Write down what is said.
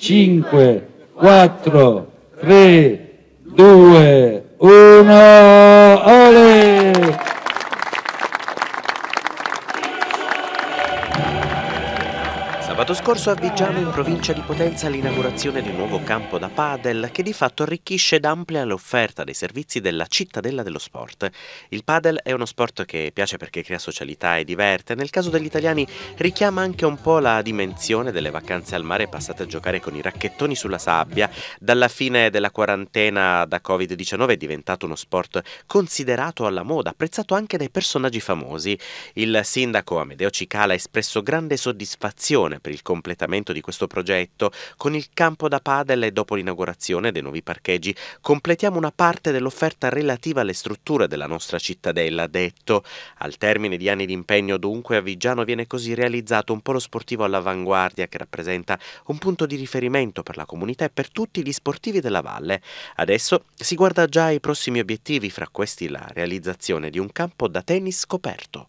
5, 4, 3, 2, 1. Sabato scorso a Viggiano in provincia di Potenza l'inaugurazione di un nuovo campo da padel che di fatto arricchisce ed amplia l'offerta dei servizi della cittadella dello sport. Il padel è uno sport che piace perché crea socialità e diverte, nel caso degli italiani richiama anche un po' la dimensione delle vacanze al mare passate a giocare con i racchettoni sulla sabbia. Dalla fine della quarantena da Covid-19 è diventato uno sport considerato alla moda, apprezzato anche dai personaggi famosi. Il sindaco Amedeo Cicala ha espresso grande soddisfazione per il completamento di questo progetto, con il campo da padel e dopo l'inaugurazione dei nuovi parcheggi, completiamo una parte dell'offerta relativa alle strutture della nostra cittadella, ha detto. Al termine di anni di impegno, dunque, a Vigiano viene così realizzato un polo sportivo all'avanguardia che rappresenta un punto di riferimento per la comunità e per tutti gli sportivi della valle. Adesso si guarda già ai prossimi obiettivi, fra questi la realizzazione di un campo da tennis scoperto.